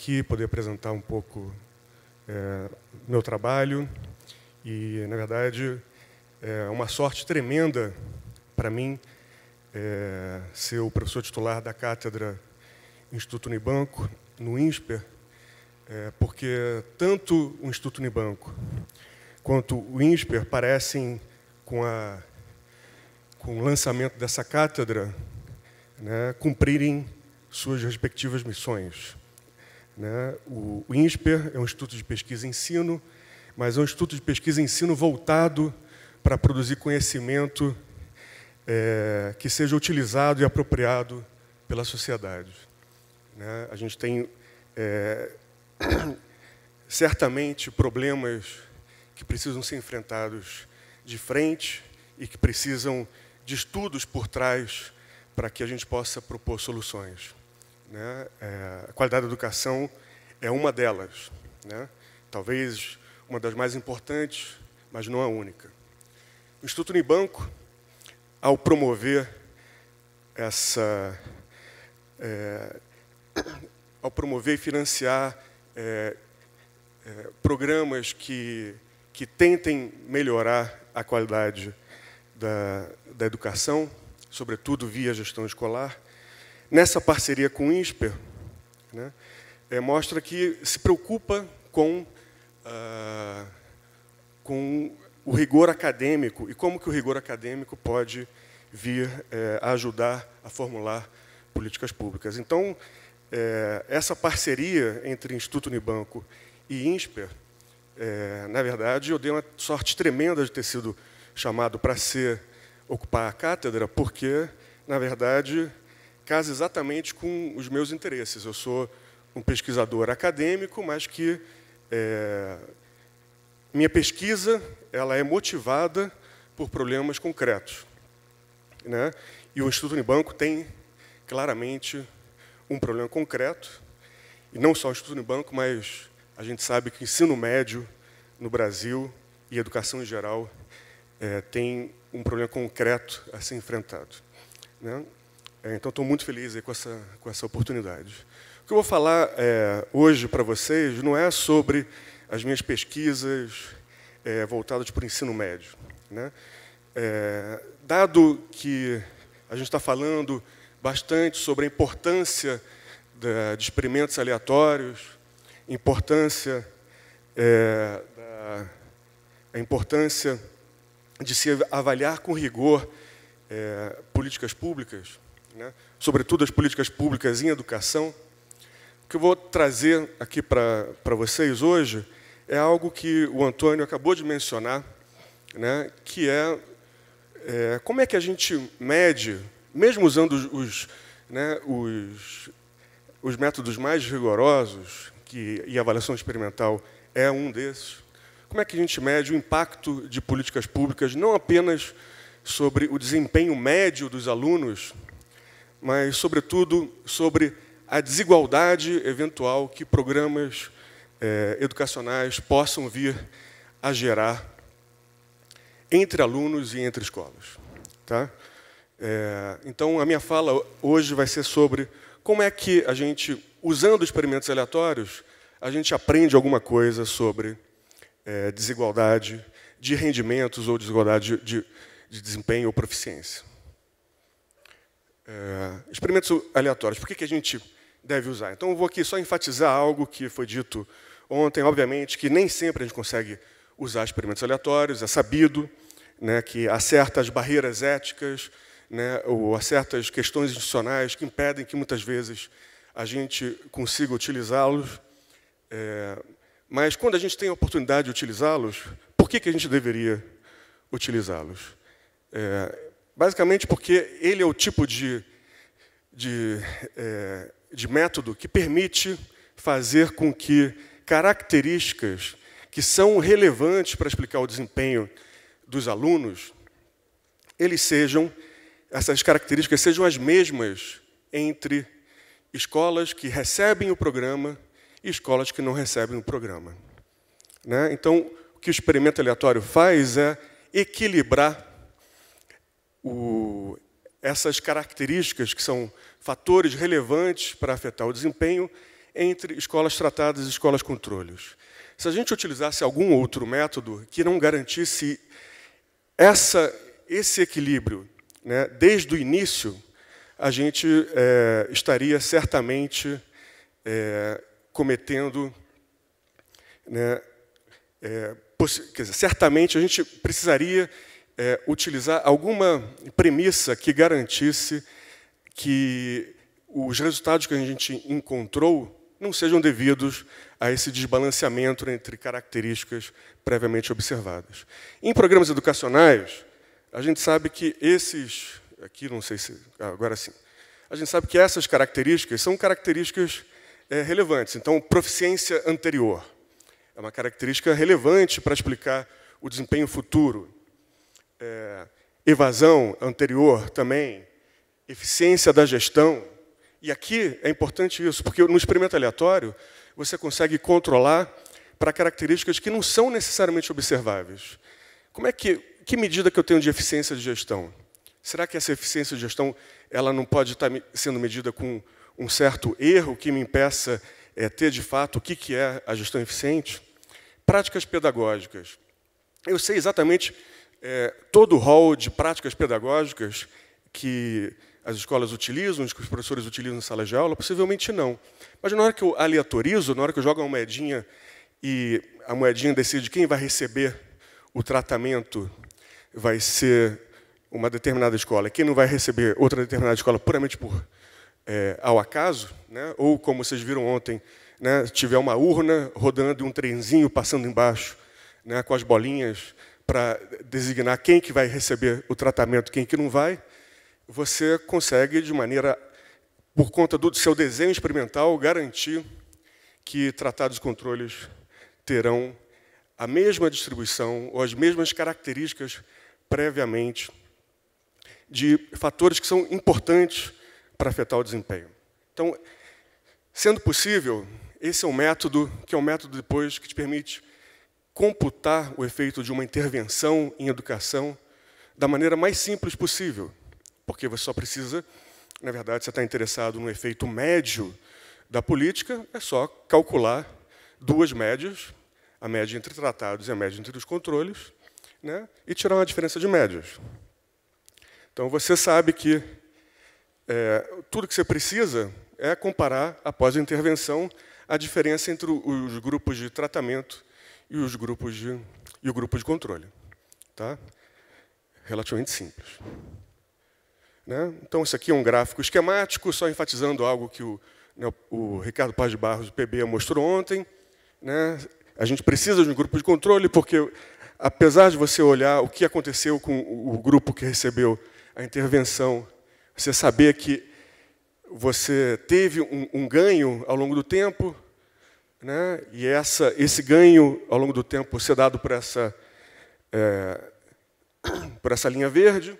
aqui, poder apresentar um pouco é, meu trabalho. E, na verdade, é uma sorte tremenda para mim é, ser o professor titular da cátedra Instituto Unibanco, no INSPER, é, porque tanto o Instituto Unibanco quanto o INSPER parecem, com, a, com o lançamento dessa cátedra, né, cumprirem suas respectivas missões. Né? O, INSPER é um instituto de pesquisa e ensino, mas é um instituto de pesquisa e ensino voltado para produzir conhecimento é, que seja utilizado e apropriado pela sociedade. Né? A gente tem é, certamente problemas que precisam ser enfrentados de frente e que precisam de estudos por trás para que a gente possa propor soluções. Né? É, a qualidade da educação é uma delas, né? talvez uma das mais importantes, mas não a única. O Instituto Unibanco, ao promover essa. É, ao promover e financiar é, é, programas que, que tentem melhorar a qualidade da, da educação, sobretudo via gestão escolar, nessa parceria com o INSPER, né, é, mostra que se preocupa com, ah, com o rigor acadêmico e como que o rigor acadêmico pode vir é, a ajudar a formular políticas públicas. Então, é, essa parceria entre Instituto Unibanco e INSPER, é, na verdade, eu dei uma sorte tremenda de ter sido chamado para ser ocupar a cátedra, porque, na verdade, casa exatamente com os meus interesses. Eu sou um pesquisador acadêmico, mas que é, minha pesquisa ela é motivada por problemas concretos. Né? E o Instituto Unibanco tem claramente um problema concreto, e não só o Instituto Unibanco, mas a gente sabe que ensino médio no Brasil e educação em geral é, tem um problema concreto a ser enfrentado. Né? É, então, estou muito feliz com essa, com essa oportunidade. O que eu vou falar é, hoje para vocês não é sobre as minhas pesquisas é, voltadas para o ensino médio. Né? É, dado que a gente está falando bastante sobre a importância da, de experimentos aleatórios, importância é, da, a importância de se avaliar com rigor é, políticas públicas, né? sobretudo as políticas públicas em educação. O que eu vou trazer aqui para vocês hoje é algo que o Antônio acabou de mencionar, né? que é, é como é que a gente mede, mesmo usando os, os, né, os, os métodos mais rigorosos, que, e a avaliação experimental é um desses, como é que a gente mede o impacto de políticas públicas, não apenas sobre o desempenho médio dos alunos mas, sobretudo, sobre a desigualdade eventual que programas eh, educacionais possam vir a gerar entre alunos e entre escolas. Tá? É, então, a minha fala hoje vai ser sobre como é que a gente, usando experimentos aleatórios, a gente aprende alguma coisa sobre é, desigualdade de rendimentos ou desigualdade de, de desempenho ou proficiência é, experimentos aleatórios, por que, que a gente deve usar? Então, eu vou aqui só enfatizar algo que foi dito ontem, obviamente, que nem sempre a gente consegue usar experimentos aleatórios, é sabido né, que há certas barreiras éticas, né, ou há certas questões institucionais que impedem que muitas vezes a gente consiga utilizá-los. É, mas quando a gente tem a oportunidade de utilizá-los, por que, que a gente deveria utilizá-los? É, Basicamente porque ele é o tipo de, de, é, de método que permite fazer com que características que são relevantes para explicar o desempenho dos alunos, eles sejam, essas características sejam as mesmas entre escolas que recebem o programa e escolas que não recebem o programa. Né? Então, o que o experimento aleatório faz é equilibrar o, essas características que são fatores relevantes para afetar o desempenho entre escolas tratadas e escolas controlhos. Se a gente utilizasse algum outro método que não garantisse essa, esse equilíbrio né, desde o início, a gente é, estaria certamente é, cometendo. Né, é, dizer, certamente a gente precisaria é, utilizar alguma premissa que garantisse que os resultados que a gente encontrou não sejam devidos a esse desbalanceamento entre características previamente observadas. Em programas educacionais, a gente sabe que esses. Aqui, não sei se. Agora sim. A gente sabe que essas características são características é, relevantes. Então, proficiência anterior é uma característica relevante para explicar o desempenho futuro é, evasão anterior também, eficiência da gestão. E aqui é importante isso, porque no experimento aleatório você consegue controlar para características que não são necessariamente observáveis. Como é que que medida que eu tenho de eficiência de gestão? Será que essa eficiência de gestão ela não pode estar sendo medida com um certo erro que me impeça é, ter de fato o que, que é a gestão eficiente? Práticas pedagógicas. Eu sei exatamente é, todo o rol de práticas pedagógicas que as escolas utilizam, que os professores utilizam na sala de aula? Possivelmente não. Mas na hora que eu aleatorizo, na hora que eu jogo uma moedinha e a moedinha decide quem vai receber o tratamento, vai ser uma determinada escola, quem não vai receber outra determinada escola puramente por é, ao acaso, né? ou como vocês viram ontem, né? tiver uma urna rodando e um trenzinho passando embaixo, né? com as bolinhas para designar quem que vai receber o tratamento, quem que não vai, você consegue de maneira por conta do seu desenho experimental garantir que tratados e controles terão a mesma distribuição ou as mesmas características previamente de fatores que são importantes para afetar o desempenho. Então, sendo possível, esse é um método que é um método depois que te permite computar o efeito de uma intervenção em educação da maneira mais simples possível, porque você só precisa, na verdade, você está interessado no efeito médio da política, é só calcular duas médias, a média entre tratados e a média entre os controles, né, e tirar uma diferença de médias. Então você sabe que é, tudo que você precisa é comparar, após a intervenção, a diferença entre os grupos de tratamento e, os grupos de, e o grupo de controle. Tá? Relativamente simples. Né? Então, isso aqui é um gráfico esquemático, só enfatizando algo que o, né, o Ricardo Paz de Barros, do PB, mostrou ontem. Né? A gente precisa de um grupo de controle, porque, apesar de você olhar o que aconteceu com o grupo que recebeu a intervenção, você saber que você teve um, um ganho ao longo do tempo, né? e essa, esse ganho ao longo do tempo ser dado por essa, é, por essa linha verde,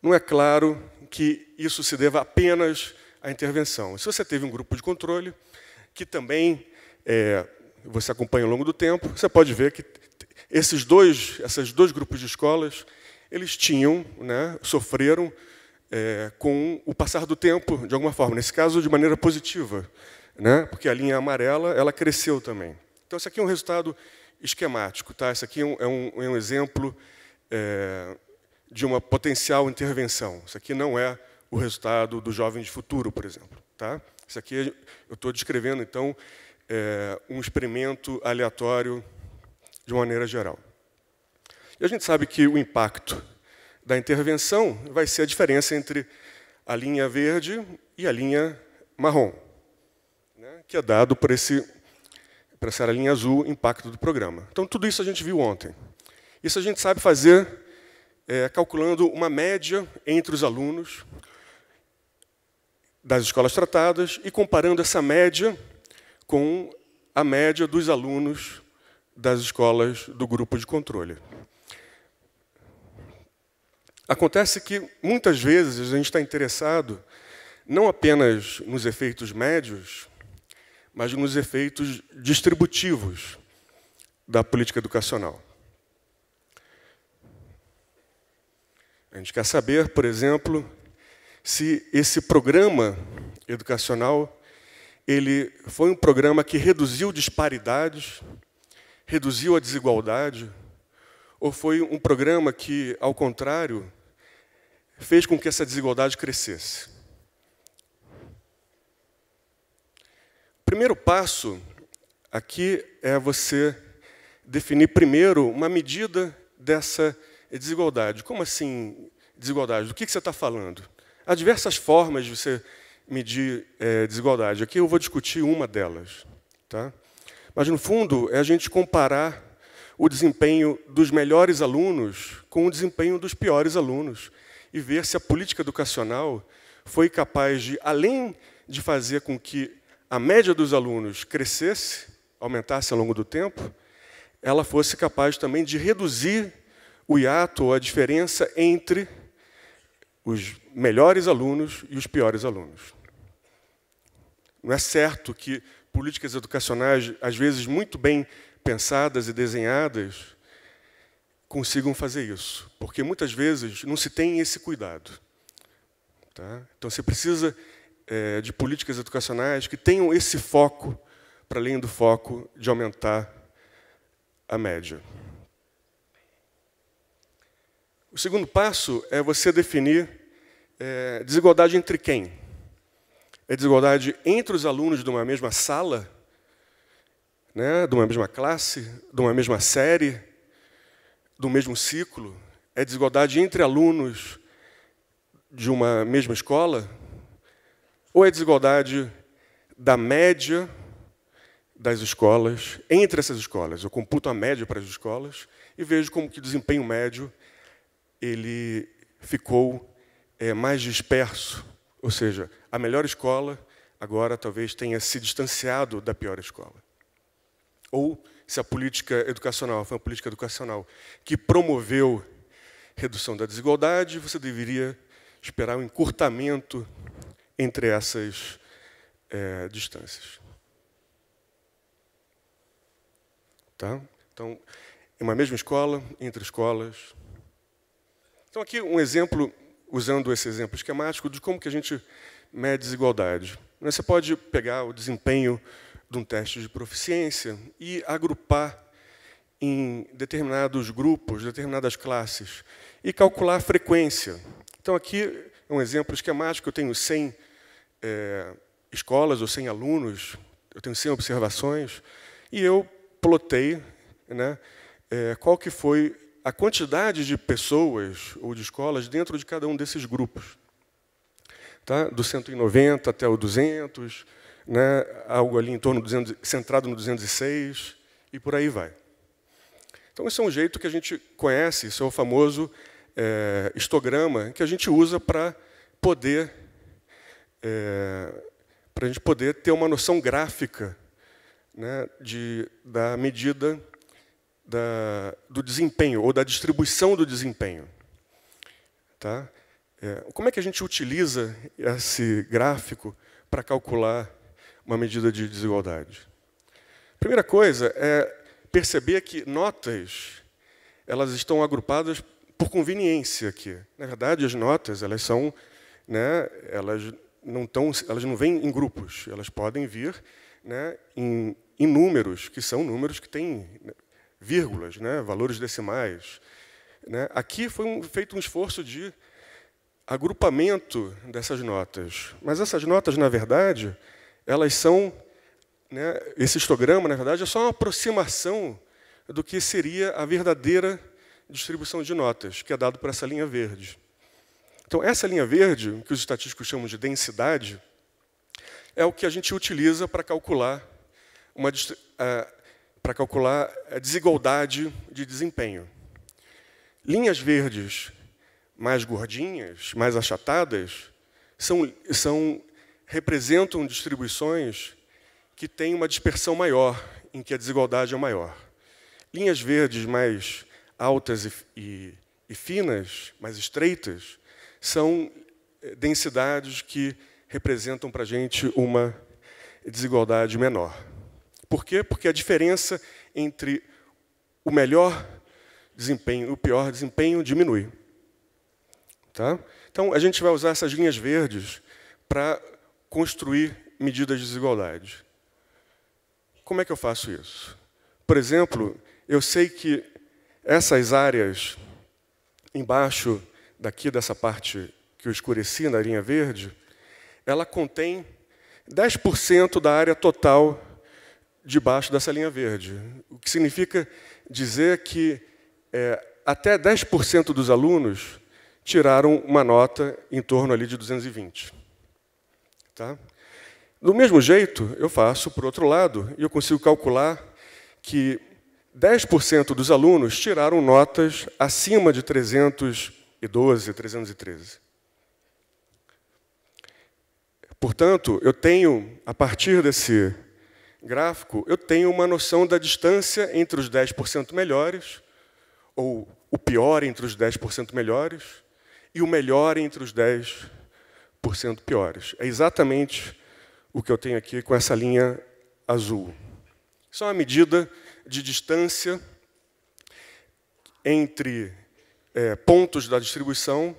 não é claro que isso se deva apenas à intervenção. Se você teve um grupo de controle, que também é, você acompanha ao longo do tempo, você pode ver que esses dois, esses dois grupos de escolas, eles tinham, né, sofreram é, com o passar do tempo, de alguma forma, nesse caso, de maneira positiva, né? porque a linha amarela ela cresceu também. Então, isso aqui é um resultado esquemático. Tá? Isso aqui é, é um, é um, exemplo é, de uma potencial intervenção. Isso aqui não é o resultado do jovem de futuro, por exemplo. Tá? Isso aqui eu estou descrevendo, então, é, um experimento aleatório de maneira geral. E a gente sabe que o impacto da intervenção vai ser a diferença entre a linha verde e a linha marrom que é dado por, esse, essa linha azul, impacto do programa. Então, tudo isso a gente viu ontem. Isso a gente sabe fazer é, calculando uma média entre os alunos das escolas tratadas e comparando essa média com a média dos alunos das escolas do grupo de controle. Acontece que, muitas vezes, a gente está interessado não apenas nos efeitos médios, mas nos efeitos distributivos da política educacional. A gente quer saber, por exemplo, se esse programa educacional ele foi um programa que reduziu disparidades, reduziu a desigualdade, ou foi um programa que, ao contrário, fez com que essa desigualdade crescesse. primeiro passo aqui é você definir primeiro uma medida dessa desigualdade. Como assim desigualdade? Do que, você está falando? Há diversas formas de você medir é, desigualdade. Aqui eu vou discutir uma delas. Tá? Mas, no fundo, é a gente comparar o desempenho dos melhores alunos com o desempenho dos piores alunos e ver se a política educacional foi capaz de, além de fazer com que a média dos alunos crescesse, aumentasse ao longo do tempo, ela fosse capaz também de reduzir o hiato ou a diferença entre os melhores alunos e os piores alunos. Não é certo que políticas educacionais, às vezes muito bem pensadas e desenhadas, consigam fazer isso, porque muitas vezes não se tem esse cuidado. Tá? Então você precisa é, de políticas educacionais que tenham esse foco, para além do foco de aumentar a média. O segundo passo é você definir é, desigualdade entre quem? É desigualdade entre os alunos de uma mesma sala, né, de uma mesma classe, de uma mesma série, do mesmo ciclo? É desigualdade entre alunos de uma mesma escola, ou é desigualdade da média das escolas, entre essas escolas. Eu computo a média para as escolas e vejo como que o desempenho médio ele ficou é, mais disperso. Ou seja, a melhor escola agora talvez tenha se distanciado da pior escola. Ou se a política educacional foi uma política educacional que promoveu redução da desigualdade, você deveria esperar um encurtamento entre essas é, distâncias. Tá? Então, é uma mesma escola, entre escolas. Então, aqui um exemplo, usando esse exemplo esquemático, de como que a gente mede desigualdade. Né, você pode pegar o desempenho de um teste de proficiência e agrupar em determinados grupos, determinadas classes, e calcular a frequência. Então, aqui é um exemplo esquemático, eu tenho 100 é, escolas ou sem alunos, eu tenho 100 observações, e eu plotei né, é, qual que foi a quantidade de pessoas ou de escolas dentro de cada um desses grupos. Tá? Do 190 até o 200, né, algo ali em torno do 200, centrado no 206, e por aí vai. Então, esse é um jeito que a gente conhece, isso é o famoso é, histograma que a gente usa para poder é, para a gente poder ter uma noção gráfica né, de, da medida da, do desempenho ou da distribuição do desempenho. Tá? É, como é que a gente utiliza esse gráfico para calcular uma medida de desigualdade? Primeira coisa é perceber que notas elas estão agrupadas por conveniência aqui. Na verdade, as notas elas são, né, elas não tão, elas não vêm em grupos, elas podem vir né, em, em, números, que são números que têm né, vírgulas, né, valores decimais. Né. Aqui foi um, feito um esforço de agrupamento dessas notas, mas essas notas, na verdade, elas são. Né, esse histograma, na verdade, é só uma aproximação do que seria a verdadeira distribuição de notas, que é dado por essa linha verde. Então, essa linha verde, que os estatísticos chamam de densidade, é o que a gente utiliza para calcular uma para calcular a desigualdade de desempenho. Linhas verdes mais gordinhas, mais achatadas, são, são representam distribuições que têm uma dispersão maior, em que a desigualdade é maior. Linhas verdes mais altas e, e, e finas, mais estreitas, são eh, densidades que representam para a gente uma desigualdade menor. Por quê? Porque a diferença entre o melhor desempenho e o pior desempenho diminui. Tá? Então, a gente vai usar essas linhas verdes para construir medidas de desigualdade. Como é que eu faço isso? Por exemplo, eu sei que essas áreas embaixo daqui dessa parte que eu escureci na linha verde, ela contém 10% da área total debaixo dessa linha verde. O que significa dizer que é, até 10% dos alunos tiraram uma nota em torno ali de 220. Tá? Do mesmo jeito, eu faço para o outro lado e eu consigo calcular que 10% dos alunos tiraram notas acima de 300 312, 313. Portanto, eu tenho, a partir desse gráfico, eu tenho uma noção da distância entre os 10% melhores, ou o pior entre os 10% melhores, e o melhor entre os 10% piores. É exatamente o que eu tenho aqui com essa linha azul. Isso é uma medida de distância entre é, pontos da distribuição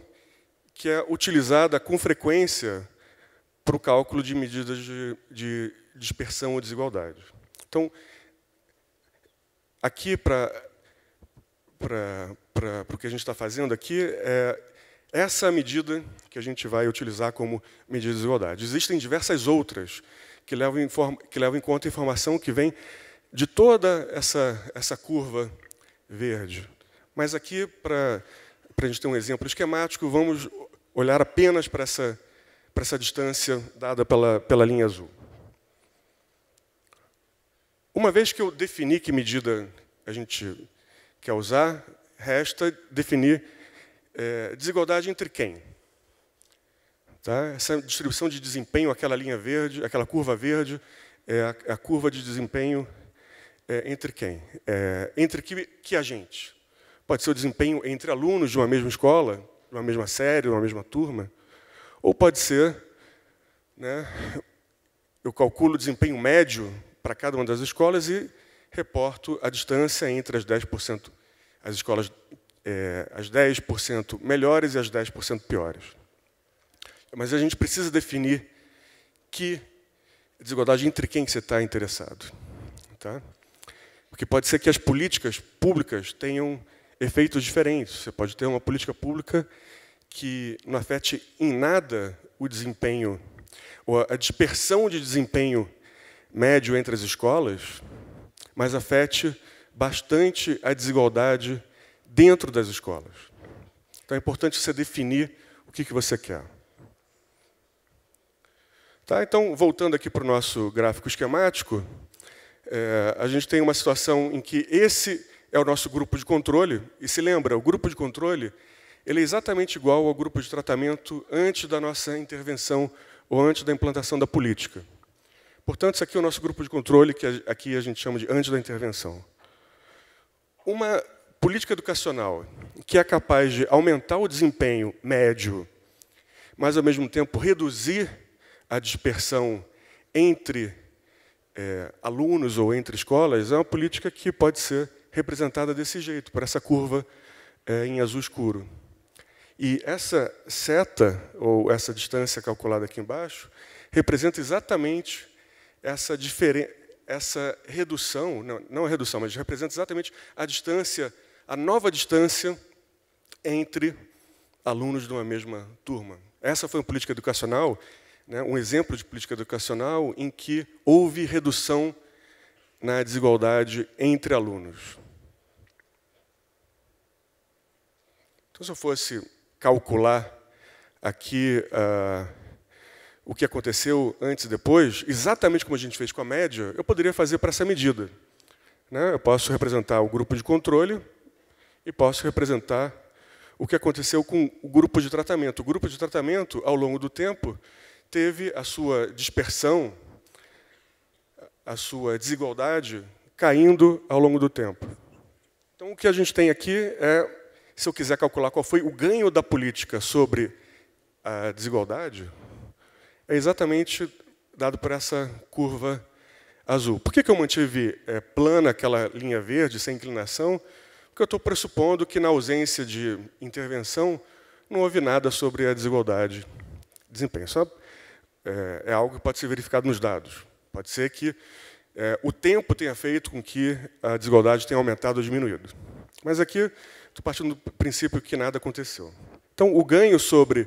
que é utilizada com frequência para o cálculo de medidas de, de dispersão ou desigualdade. Então, aqui, para o que a gente está fazendo aqui, é essa medida que a gente vai utilizar como medida de desigualdade. Existem diversas outras que levam em, que levam em conta informação que vem de toda essa, essa curva verde. Mas aqui, para a gente ter um exemplo esquemático, vamos olhar apenas para essa, essa distância dada pela, pela linha azul. Uma vez que eu defini que medida a gente quer usar, resta definir é, desigualdade entre quem. Tá? Essa distribuição de desempenho, aquela linha verde, aquela curva verde, é a, a curva de desempenho é, entre quem? É, entre que, que agente? Pode ser o desempenho entre alunos de uma mesma escola, de uma mesma série, de uma mesma turma. Ou pode ser, né, eu calculo o desempenho médio para cada uma das escolas e reporto a distância entre as 10%, as escolas é, as 10% melhores e as 10% piores. Mas a gente precisa definir que desigualdade entre quem você está interessado. Tá? Porque pode ser que as políticas públicas tenham efeitos diferentes. Você pode ter uma política pública que não afete em nada o desempenho, ou a dispersão de desempenho médio entre as escolas, mas afete bastante a desigualdade dentro das escolas. Então é importante você definir o que, que você quer. Tá, então, voltando aqui para o nosso gráfico esquemático, é, a gente tem uma situação em que esse é o nosso grupo de controle. E se lembra, o grupo de controle ele é exatamente igual ao grupo de tratamento antes da nossa intervenção ou antes da implantação da política. Portanto, isso aqui é o nosso grupo de controle, que aqui a gente chama de antes da intervenção. Uma política educacional que é capaz de aumentar o desempenho médio, mas, ao mesmo tempo, reduzir a dispersão entre é, alunos ou entre escolas, é uma política que pode ser representada desse jeito, por essa curva é, em azul escuro. E essa seta, ou essa distância calculada aqui embaixo, representa exatamente essa, essa redução, não, não a redução, mas representa exatamente a distância, a nova distância entre alunos de uma mesma turma. Essa foi uma política educacional, né, um exemplo de política educacional em que houve redução na desigualdade entre alunos. Então, se eu fosse calcular aqui uh, o que aconteceu antes e depois, exatamente como a gente fez com a média, eu poderia fazer para essa medida. Né? Eu posso representar o grupo de controle e posso representar o que aconteceu com o grupo de tratamento. O grupo de tratamento, ao longo do tempo, teve a sua dispersão a sua desigualdade caindo ao longo do tempo. Então, o que a gente tem aqui é, se eu quiser calcular qual foi o ganho da política sobre a desigualdade, é exatamente dado por essa curva azul. Por que, que eu mantive é, plana aquela linha verde, sem inclinação? Porque eu estou pressupondo que, na ausência de intervenção, não houve nada sobre a desigualdade de desempenho. Só é, é algo que pode ser verificado nos dados. Pode ser que é, o tempo tenha feito com que a desigualdade tenha aumentado ou diminuído. Mas aqui estou partindo do princípio que nada aconteceu. Então, o ganho sobre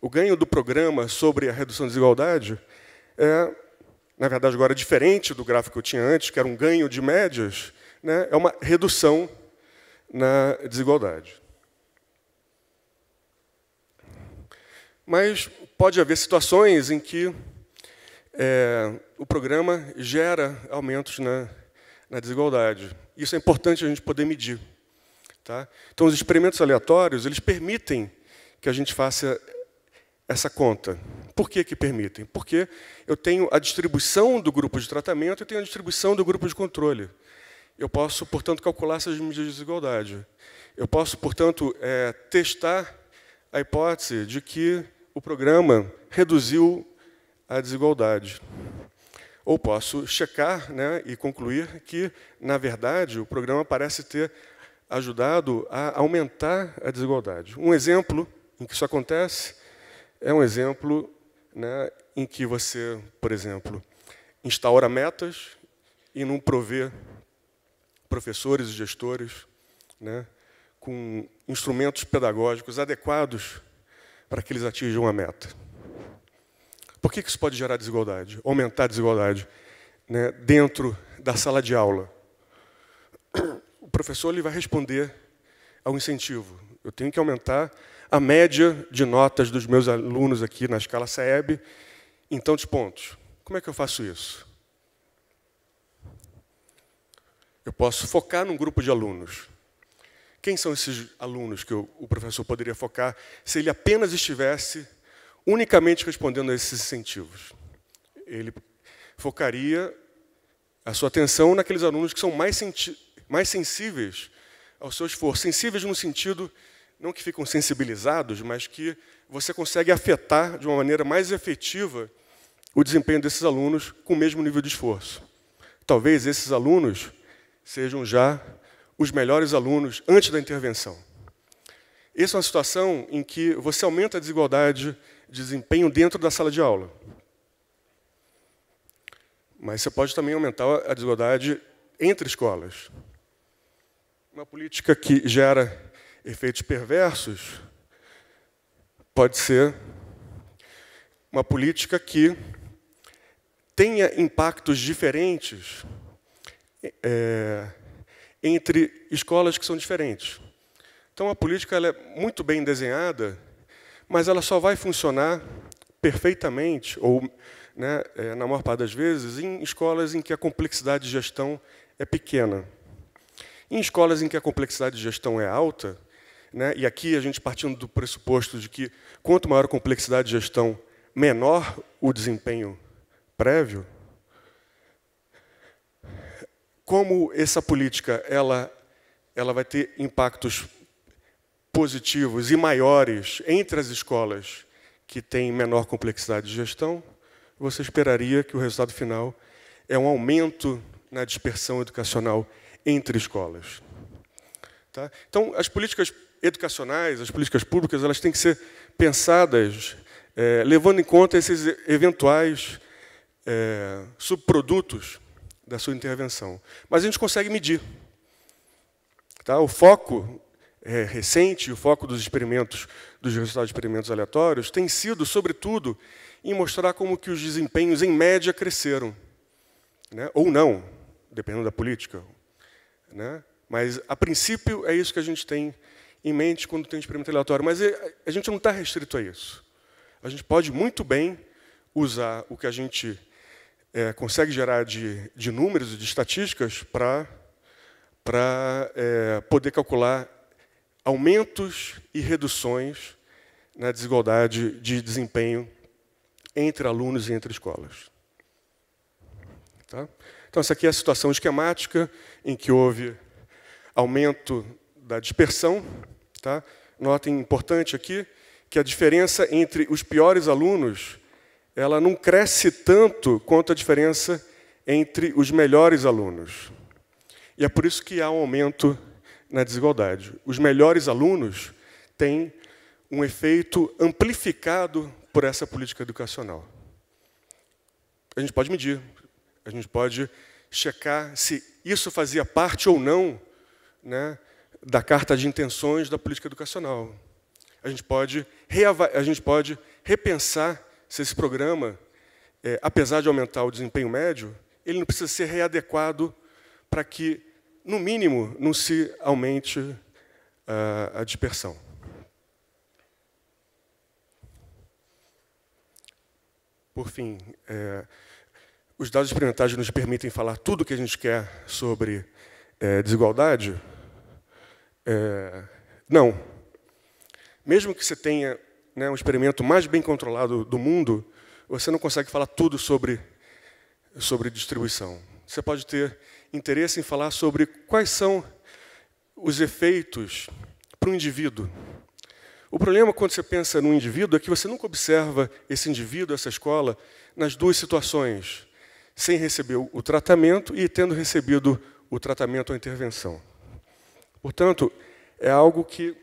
o ganho do programa sobre a redução da desigualdade é, na verdade, agora diferente do gráfico que eu tinha antes, que era um ganho de médias, né, é uma redução na desigualdade. Mas pode haver situações em que é, o programa gera aumentos na, na desigualdade. Isso é importante a gente poder medir. Tá? Então, os experimentos aleatórios eles permitem que a gente faça essa conta. Por que, que permitem? Porque eu tenho a distribuição do grupo de tratamento e tenho a distribuição do grupo de controle. Eu posso, portanto, calcular essas medidas de desigualdade. Eu posso, portanto, é, testar a hipótese de que o programa reduziu a desigualdade. Ou posso checar né, e concluir que, na verdade, o programa parece ter ajudado a aumentar a desigualdade. Um exemplo em que isso acontece é um exemplo né, em que você, por exemplo, instaura metas e não provê professores e gestores né, com instrumentos pedagógicos adequados para que eles atinjam a meta. Por que isso pode gerar desigualdade, aumentar a desigualdade né, dentro da sala de aula? O professor ele vai responder ao incentivo. Eu tenho que aumentar a média de notas dos meus alunos aqui na escala SAEB em tantos pontos. Como é que eu faço isso? Eu posso focar num grupo de alunos. Quem são esses alunos que o professor poderia focar se ele apenas estivesse unicamente respondendo a esses incentivos. Ele focaria a sua atenção naqueles alunos que são mais, mais sensíveis ao seu esforço. Sensíveis no sentido, não que ficam sensibilizados, mas que você consegue afetar de uma maneira mais efetiva o desempenho desses alunos com o mesmo nível de esforço. Talvez esses alunos sejam já os melhores alunos antes da intervenção. Essa é uma situação em que você aumenta a desigualdade desempenho dentro da sala de aula. Mas você pode também aumentar a desigualdade entre escolas. Uma política que gera efeitos perversos pode ser uma política que tenha impactos diferentes é, entre escolas que são diferentes. Então, a política é muito bem desenhada mas ela só vai funcionar perfeitamente, ou né, é, na maior parte das vezes, em escolas em que a complexidade de gestão é pequena. Em escolas em que a complexidade de gestão é alta, né, e aqui a gente partindo do pressuposto de que quanto maior a complexidade de gestão, menor o desempenho prévio, como essa política ela, ela vai ter impactos positivos e maiores entre as escolas que têm menor complexidade de gestão, você esperaria que o resultado final é um aumento na dispersão educacional entre escolas. Tá? Então, as políticas educacionais, as políticas públicas, elas têm que ser pensadas é, levando em conta esses eventuais é, subprodutos da sua intervenção. Mas a gente consegue medir. Tá? O foco é, recente, o foco dos experimentos, dos resultados de experimentos aleatórios, tem sido, sobretudo, em mostrar como que os desempenhos, em média, cresceram. Né? Ou não, dependendo da política. Né? Mas, a princípio, é isso que a gente tem em mente quando tem um experimento aleatório. Mas é, a gente não está restrito a isso. A gente pode muito bem usar o que a gente é, consegue gerar de, de números e de estatísticas para é, poder calcular aumentos e reduções na desigualdade de desempenho entre alunos e entre escolas. Tá? Então, essa aqui é a situação esquemática em que houve aumento da dispersão. Tá? Notem importante aqui que a diferença entre os piores alunos ela não cresce tanto quanto a diferença entre os melhores alunos. E é por isso que há um aumento na desigualdade. Os melhores alunos têm um efeito amplificado por essa política educacional. A gente pode medir, a gente pode checar se isso fazia parte ou não né, da carta de intenções da política educacional. A gente pode, a gente pode repensar se esse programa, é, apesar de aumentar o desempenho médio, ele não precisa ser readequado para que no mínimo, não se aumente uh, a dispersão. Por fim, é, os dados experimentais nos permitem falar tudo o que a gente quer sobre é, desigualdade? É, não. Mesmo que você tenha né, um experimento mais bem controlado do mundo, você não consegue falar tudo sobre, sobre distribuição. Você pode ter interesse em falar sobre quais são os efeitos para o indivíduo. O problema quando você pensa no indivíduo é que você nunca observa esse indivíduo, essa escola, nas duas situações, sem receber o tratamento e tendo recebido o tratamento ou a intervenção. Portanto, é algo que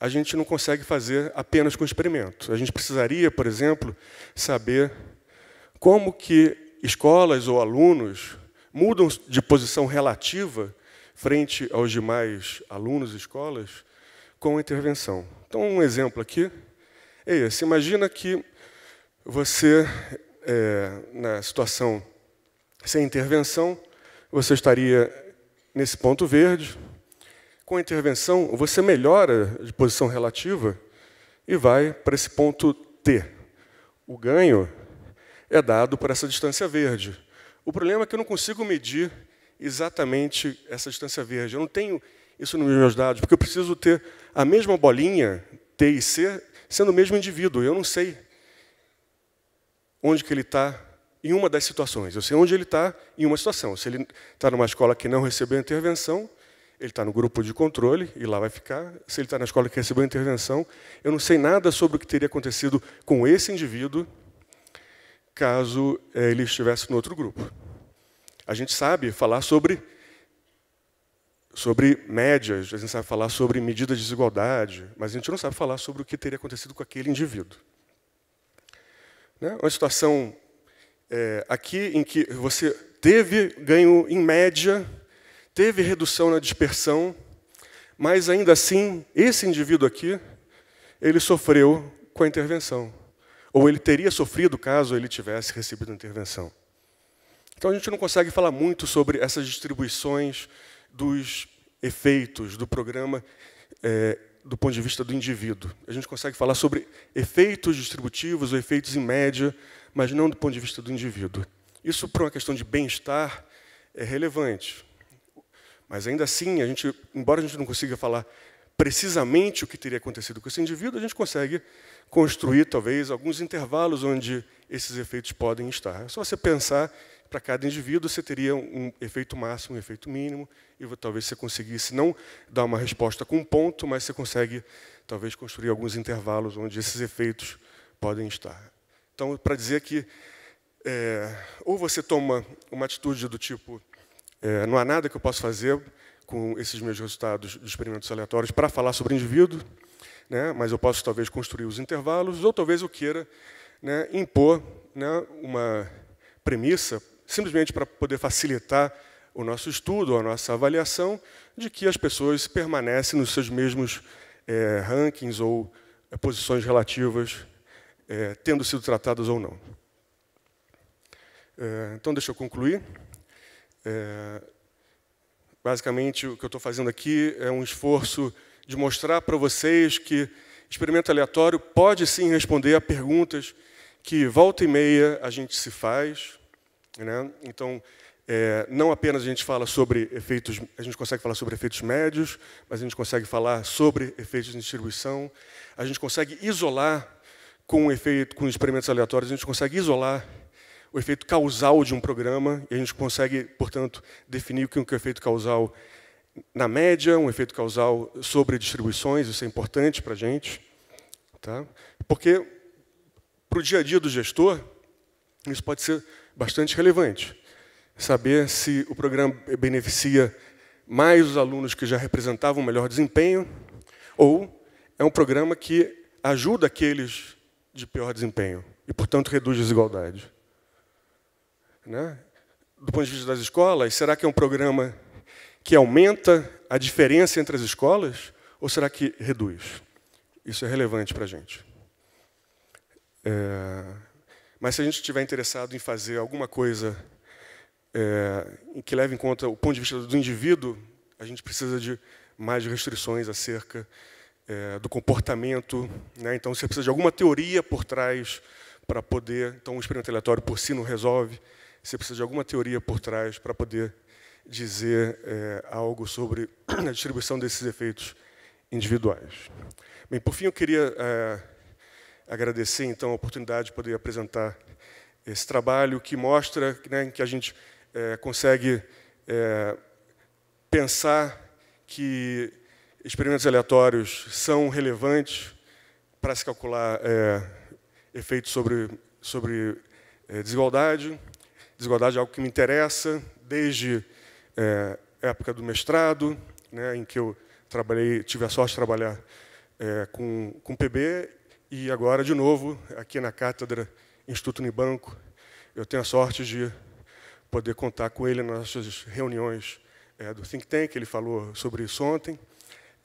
a gente não consegue fazer apenas com experimento. A gente precisaria, por exemplo, saber como que escolas ou alunos mudam de posição relativa frente aos demais alunos e escolas com a intervenção. Então, um exemplo aqui é esse. Imagina que você, é, na situação sem intervenção, você estaria nesse ponto verde. Com a intervenção, você melhora de posição relativa e vai para esse ponto T. O ganho é dado por essa distância verde. O problema é que eu não consigo medir exatamente essa distância verde. Eu não tenho isso nos meus dados, porque eu preciso ter a mesma bolinha, T e C, sendo o mesmo indivíduo. Eu não sei onde que ele está em uma das situações. Eu sei onde ele está em uma situação. Se ele está numa escola que não recebeu intervenção, ele está no grupo de controle e lá vai ficar. Se ele está na escola que recebeu intervenção, eu não sei nada sobre o que teria acontecido com esse indivíduo caso eh, ele estivesse no outro grupo. A gente sabe falar sobre, sobre médias, a gente sabe falar sobre medidas de desigualdade, mas a gente não sabe falar sobre o que teria acontecido com aquele indivíduo. Né? Uma situação é, aqui em que você teve ganho em média, teve redução na dispersão, mas ainda assim, esse indivíduo aqui, ele sofreu com a intervenção. Ou ele teria sofrido caso ele tivesse recebido intervenção. Então a gente não consegue falar muito sobre essas distribuições dos efeitos do programa é, do ponto de vista do indivíduo. A gente consegue falar sobre efeitos distributivos ou efeitos em média, mas não do ponto de vista do indivíduo. Isso, para uma questão de bem-estar, é relevante. Mas ainda assim, a gente, embora a gente não consiga falar precisamente o que teria acontecido com esse indivíduo, a gente consegue construir, talvez, alguns intervalos onde esses efeitos podem estar. É só você pensar para cada indivíduo, você teria um efeito máximo, um efeito mínimo, e talvez você conseguisse não dar uma resposta com um ponto, mas você consegue, talvez, construir alguns intervalos onde esses efeitos podem estar. Então, para dizer que é, ou você toma uma atitude do tipo é, não há nada que eu possa fazer, com esses meus resultados de experimentos aleatórios para falar sobre indivíduo, né, mas eu posso talvez construir os intervalos, ou talvez eu queira né, impor né, uma premissa, simplesmente para poder facilitar o nosso estudo, a nossa avaliação, de que as pessoas permanecem nos seus mesmos é, rankings ou é, posições relativas, é, tendo sido tratadas ou não. É, então, deixa eu concluir. É, Basicamente, o que eu estou fazendo aqui é um esforço de mostrar para vocês que experimento aleatório pode sim responder a perguntas que volta e meia a gente se faz. Né? Então, é, não apenas a gente fala sobre efeitos, a gente consegue falar sobre efeitos médios, mas a gente consegue falar sobre efeitos de distribuição, a gente consegue isolar com efeito, com experimentos aleatórios, a gente consegue isolar o efeito causal de um programa, e a gente consegue, portanto, definir o que é um efeito causal na média, um efeito causal sobre distribuições, isso é importante para a gente. Tá? Porque, para o dia a dia do gestor, isso pode ser bastante relevante. Saber se o programa beneficia mais os alunos que já representavam melhor desempenho, ou é um programa que ajuda aqueles de pior desempenho e, portanto, reduz desigualdade né, do ponto de vista das escolas, será que é um programa que aumenta a diferença entre as escolas ou será que reduz? Isso é relevante para a gente. É, mas se a gente estiver interessado em fazer alguma coisa é, que leve em conta o ponto de vista do indivíduo, a gente precisa de mais restrições acerca é, do comportamento. Né? Então, você precisa de alguma teoria por trás para poder. Então, um experimento aleatório por si não resolve. Você precisa de alguma teoria por trás para poder dizer é, algo sobre a distribuição desses efeitos individuais. Bem, por fim, eu queria é, agradecer então a oportunidade de poder apresentar esse trabalho que mostra né, que a gente é, consegue pensar que experimentos aleatórios são relevantes para se calcular efeitos sobre, sobre desigualdade, Desigualdade é algo que me interessa desde é, época do mestrado, né, em que eu trabalhei, tive a sorte de trabalhar é, com, com PB, e agora, de novo, aqui na cátedra Instituto Unibanco, eu tenho a sorte de poder contar com ele nas nossas reuniões é, do Think Tank, ele falou sobre isso ontem,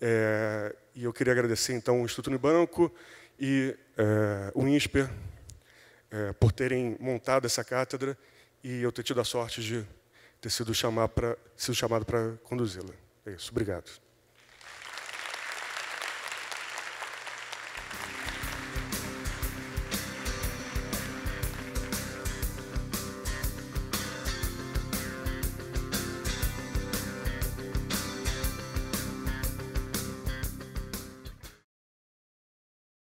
é, e eu queria agradecer, então, o Instituto Unibanco e o INSPER por terem montado essa cátedra e eu ter tido a sorte de ter sido, chamar pra, sido chamado para conduzi-la. É isso, obrigado.